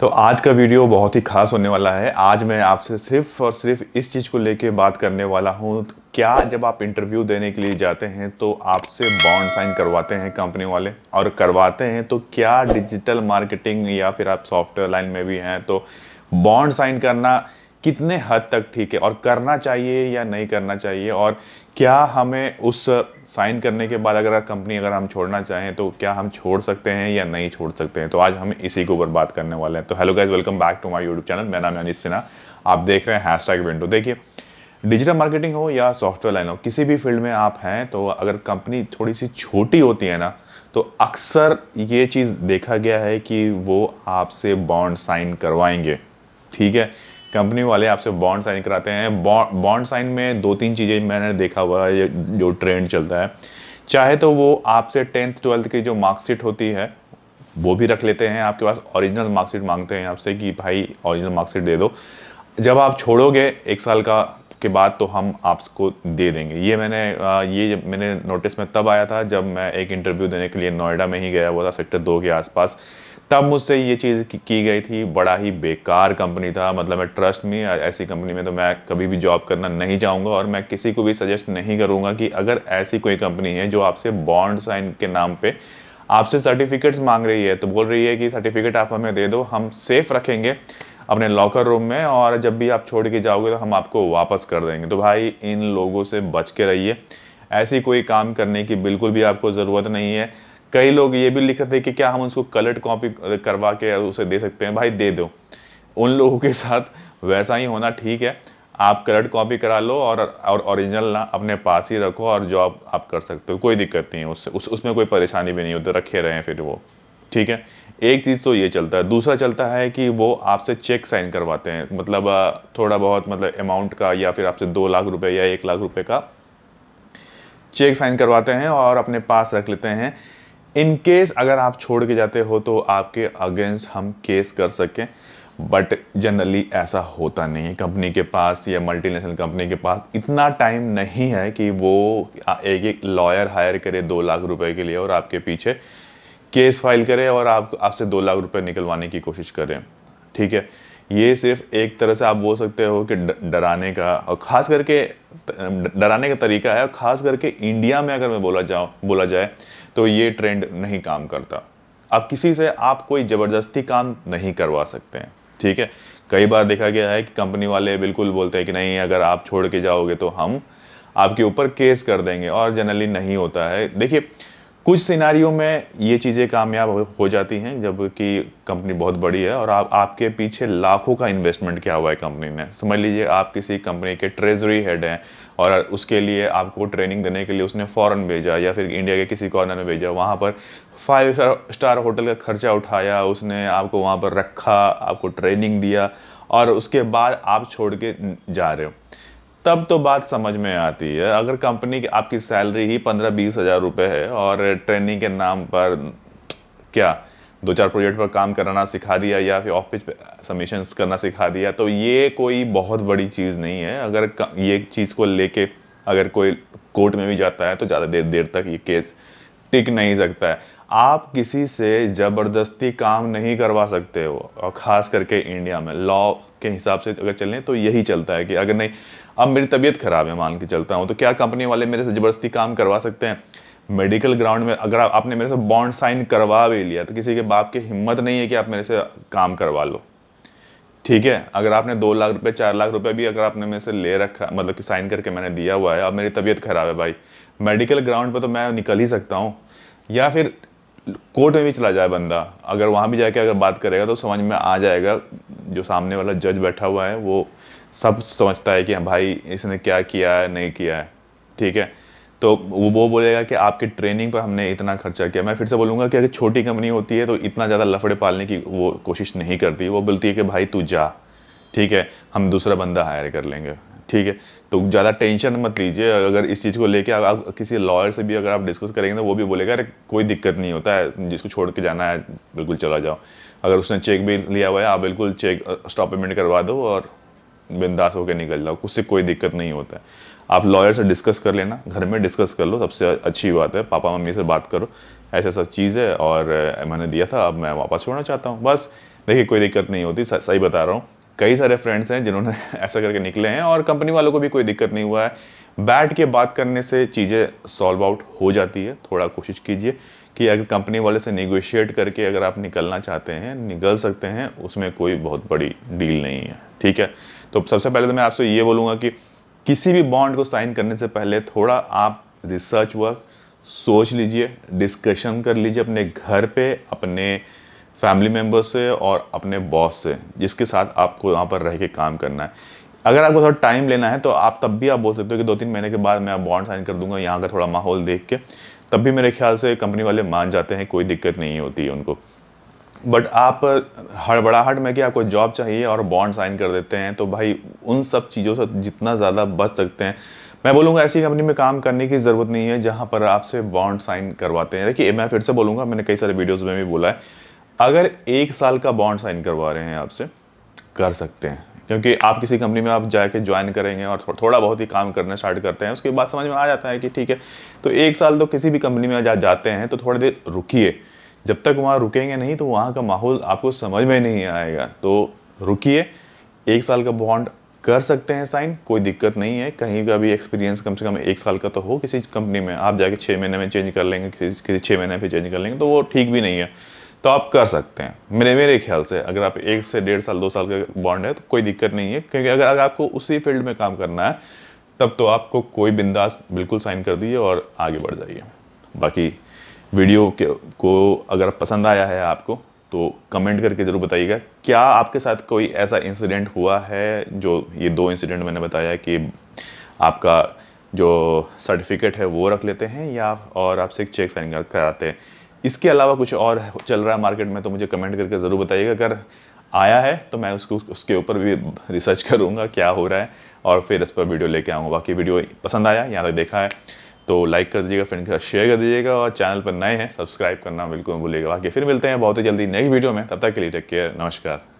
तो आज का वीडियो बहुत ही खास होने वाला है आज मैं आपसे सिर्फ और सिर्फ इस चीज़ को लेके बात करने वाला हूँ क्या जब आप इंटरव्यू देने के लिए जाते हैं तो आपसे बॉन्ड साइन करवाते हैं कंपनी वाले और करवाते हैं तो क्या डिजिटल मार्केटिंग या फिर आप सॉफ्टवेयर लाइन में भी हैं तो बॉन्ड साइन करना कितने हद तक ठीक है और करना चाहिए या नहीं करना चाहिए और क्या हमें उस साइन करने के बाद अगर कंपनी अगर हम छोड़ना चाहें तो क्या हम छोड़ सकते हैं या नहीं छोड़ सकते हैं तो आज हम इसी के ऊपर बात करने वाले हैं तो hello guys welcome back to my YouTube channel मेरा नाम अनिश सिन्हा आप देख रहे हैं हैश टैग विंडो देखिए डिजिटल मार्केटिंग हो या सॉफ्टवेयर लाइन हो किसी भी फील्ड में आप हैं तो अगर कंपनी थोड़ी सी छोटी होती है ना तो अक्सर ये चीज़ देखा गया है कि वो आपसे बॉन्ड साइन करवाएंगे ठीक है कंपनी वाले आपसे बॉन्ड साइन कराते हैं बॉन्ड साइन में दो तीन चीज़ें मैंने देखा हुआ है जो ट्रेंड चलता है चाहे तो वो आपसे टेंथ ट्वेल्थ की जो मार्कशीट होती है वो भी रख लेते हैं आपके पास ओरिजिनल मार्कशीट मांगते हैं आपसे कि भाई ओरिजिनल मार्कशीट दे दो जब आप छोड़ोगे एक साल का के बाद तो हम आपको दे देंगे ये मैंने ये मैंने नोटिस में तब आया था जब मैं एक इंटरव्यू देने के लिए नोएडा में ही गया हुआ था सेक्टर दो के आसपास तब मुझसे ये चीज़ की, की गई थी बड़ा ही बेकार कंपनी था मतलब मैं ट्रस्ट में ऐसी कंपनी में तो मैं कभी भी जॉब करना नहीं चाहूँगा और मैं किसी को भी सजेस्ट नहीं करूँगा कि अगर ऐसी कोई कंपनी है जो आपसे बॉन्ड साइन के नाम पर आपसे सर्टिफिकेट्स मांग रही है तो बोल रही है कि सर्टिफिकेट आप हमें दे दो हम सेफ़ रखेंगे अपने लॉकर रूम में और जब भी आप छोड़ के जाओगे तो हम आपको वापस कर देंगे तो भाई इन लोगों से बच के रहिए ऐसी कोई काम करने की बिल्कुल भी आपको ज़रूरत नहीं है कई लोग ये भी लिख रहे थे कि क्या हम उसको कलर्ड कॉपी करवा के उसे दे सकते हैं भाई दे दो उन लोगों के साथ वैसा ही होना ठीक है आप कलर्ड कॉपी करा लो और और ओरिजिनल ना अपने पास ही रखो और जॉब आप कर सकते हो कोई दिक्कत नहीं है उससे उस उसमें कोई परेशानी भी नहीं होती रखे रहें फिर वो ठीक है एक चीज़ तो ये चलता है दूसरा चलता है कि वो आपसे चेक साइन करवाते हैं मतलब थोड़ा बहुत मतलब अमाउंट का या फिर आपसे दो लाख रुपये या एक लाख रुपये का चेक साइन करवाते हैं और अपने पास रख लेते हैं इन केस अगर आप छोड़ के जाते हो तो आपके अगेंस्ट हम केस कर सकें बट जनरली ऐसा होता नहीं है कंपनी के पास या मल्टीनेशनल कंपनी के पास इतना टाइम नहीं है कि वो एक एक लॉयर हायर करे दो लाख रुपए के लिए और आपके पीछे केस फाइल करे और आप आपसे दो लाख रुपए निकलवाने की कोशिश करें ठीक है ये सिर्फ एक तरह से आप बोल सकते हो कि डराने का और ख़ास करके डराने का तरीका है और ख़ास करके इंडिया में अगर मैं बोला जाऊँ बोला जाए तो ये ट्रेंड नहीं काम करता अब किसी से आप कोई ज़बरदस्ती काम नहीं करवा सकते हैं ठीक है कई बार देखा गया है कि कंपनी वाले बिल्कुल बोलते हैं कि नहीं अगर आप छोड़ के जाओगे तो हम आपके ऊपर केस कर देंगे और जनरली नहीं होता है देखिए कुछ सिनारियों में ये चीज़ें कामयाब हो जाती हैं जबकि कंपनी बहुत बड़ी है और आप आपके पीछे लाखों का इन्वेस्टमेंट किया हुआ है कंपनी ने समझ लीजिए आप किसी कंपनी के ट्रेजरी हेड हैं और उसके लिए आपको ट्रेनिंग देने के लिए उसने फ़ॉरन भेजा या फिर इंडिया के किसी कॉर्नर में भेजा वहाँ पर फाइव स्टार होटल का खर्चा उठाया उसने आपको वहाँ पर रखा आपको ट्रेनिंग दिया और उसके बाद आप छोड़ के जा रहे हो तब तो बात समझ में आती है अगर कंपनी की आपकी सैलरी ही पंद्रह बीस हज़ार रुपये है और ट्रेनिंग के नाम पर क्या दो चार प्रोजेक्ट पर काम करना सिखा दिया या फिर ऑफिस पे सबमिशन करना सिखा दिया तो ये कोई बहुत बड़ी चीज़ नहीं है अगर ये चीज़ को लेके अगर कोई कोर्ट में भी जाता है तो ज़्यादा देर देर तक ये केस टिक नहीं सकता है आप किसी से ज़बरदस्ती काम नहीं करवा सकते हो और ख़ास करके इंडिया में लॉ के हिसाब से अगर चलें तो यही चलता है कि अगर नहीं अब मेरी तबीयत ख़राब है मान के चलता हूँ तो क्या कंपनी वाले मेरे से ज़बरदस्ती काम करवा सकते हैं मेडिकल ग्राउंड में अगर आपने मेरे से बॉन्ड साइन करवा भी लिया तो किसी के बाप की हिम्मत नहीं है कि आप मेरे से काम करवा लो ठीक है अगर आपने दो लाख रुपए चार लाख रुपए भी अगर आपने मेरे से ले रखा मतलब कि साइन करके मैंने दिया हुआ है अब मेरी तबीयत ख़राब है भाई मेडिकल ग्राउंड पर तो मैं निकल ही सकता हूँ या फिर कोर्ट में भी चला जाए बंदा अगर वहाँ भी जाके अगर बात करेगा तो समझ में आ जाएगा जो सामने वाला जज बैठा हुआ है वो सब समझता है कि हाँ भाई इसने क्या किया है नहीं किया है ठीक है तो वो वो बोलेगा कि आपके ट्रेनिंग पर हमने इतना खर्चा किया मैं फिर से बोलूँगा कि अगर छोटी कंपनी होती है तो इतना ज़्यादा लफड़े पालने की वो कोशिश नहीं करती वो बोलती है कि भाई तू जा ठीक है हम दूसरा बंदा हायर कर लेंगे ठीक है तो ज़्यादा टेंशन मत लीजिए अगर इस चीज़ को लेके आप, आप किसी लॉयर से भी अगर आप डिस्कस करेंगे तो वो भी बोलेगा अरे कोई दिक्कत नहीं होता है जिसको छोड़ के जाना है बिल्कुल चला जाओ अगर उसने चेक भी लिया हुआ है आप बिल्कुल चेक स्टॉप पेमेंट करवा दो और बिंदास होकर निकल जाओ उससे कोई दिक्कत नहीं होता है आप लॉयर से डिस्कस कर लेना घर में डिस्कस कर लो सबसे अच्छी बात है पापा मम्मी से बात करो ऐसा सब चीज़ है और मैंने दिया था अब मैं वापस छोड़ना चाहता हूँ बस देखिए कोई दिक्कत नहीं होती सही बता रहा हूँ कई सारे फ्रेंड्स हैं जिन्होंने ऐसा करके निकले हैं और कंपनी वालों को भी कोई दिक्कत नहीं हुआ है बैठ के बात करने से चीज़ें सॉल्व आउट हो जाती है थोड़ा कोशिश कीजिए कि अगर कंपनी वाले से निगोशिएट करके अगर आप निकलना चाहते हैं निकल सकते हैं उसमें कोई बहुत बड़ी डील नहीं है ठीक है तो सबसे पहले तो मैं आपसे ये बोलूँगा कि किसी भी बॉन्ड को साइन करने से पहले थोड़ा आप रिसर्च वर्क सोच लीजिए डिस्कशन कर लीजिए अपने घर पे अपने फैमिली मेम्बर से और अपने बॉस से जिसके साथ आपको वहाँ पर रह के काम करना है अगर आपको थोड़ा टाइम लेना है तो आप तब भी आप बोल सकते हो कि दो तीन महीने के बाद मैं बॉन्ड साइन कर दूंगा यहाँ का थोड़ा माहौल देख के तब भी मेरे ख्याल से कंपनी वाले मान जाते हैं कोई दिक्कत नहीं होती है उनको बट आप हड़बड़ाहट में कि आपको जॉब चाहिए और बॉन्ड साइन कर देते हैं तो भाई उन सब चीज़ों से जितना ज़्यादा बच सकते हैं मैं बोलूँगा ऐसी कंपनी में काम करने की ज़रूरत नहीं है जहाँ पर आपसे बॉन्ड साइन करवाते हैं देखिए मैं फिर से बोलूँगा मैंने कई सारे वीडियोज़ में भी बोला है अगर एक साल का बॉन्ड साइन करवा रहे हैं आपसे कर सकते हैं क्योंकि आप किसी कंपनी में आप जाके ज्वाइन करेंगे और थोड़ा बहुत ही काम करना स्टार्ट करते हैं उसके बाद समझ में आ जाता है कि ठीक है तो एक साल तो किसी भी कंपनी में जा जाते हैं तो थोड़ी देर रुकिए जब तक वहाँ रुकेंगे नहीं तो वहाँ का माहौल आपको समझ में नहीं आएगा तो रुकिए एक साल का बॉन्ड कर सकते हैं साइन कोई दिक्कत नहीं है कहीं का भी एक्सपीरियंस कम से कम एक साल का तो हो किसी कंपनी में आप जाके छः महीने में चेंज कर लेंगे किसी किसी छः महीने पर चेंज कर लेंगे तो वो ठीक भी नहीं है तो आप कर सकते हैं मेरे मेरे ख्याल से अगर आप एक से डेढ़ साल दो साल का बॉन्ड है तो कोई दिक्कत नहीं है क्योंकि अगर, अगर आपको उसी फील्ड में काम करना है तब तो आपको कोई बिंदास बिल्कुल साइन कर दीजिए और आगे बढ़ जाइए बाकी वीडियो के को अगर पसंद आया है आपको तो कमेंट करके ज़रूर बताइएगा क्या आपके साथ कोई ऐसा इंसिडेंट हुआ है जो ये दो इंसिडेंट मैंने बताया कि आपका जो सर्टिफिकेट है वो रख लेते हैं या और आपसे चेक साइन कराते हैं इसके अलावा कुछ और चल रहा है मार्केट में तो मुझे कमेंट करके ज़रूर बताइएगा अगर आया है तो मैं उसको उसके ऊपर भी रिसर्च करूँगा क्या हो रहा है और फिर इस पर वीडियो लेके आऊँगा बाकी वीडियो पसंद आया यहाँ तक देखा है तो लाइक कर दीजिएगा फ्रेंड के साथ शेयर कर दीजिएगा और चैनल पर नए हैं सब्सक्राइब करना बिल्कुल भूलिएगा बाकी फिर मिलते हैं बहुत ही जल्दी नेक्स्ट वीडियो में तब तक के लिए टेक केयर नमस्कार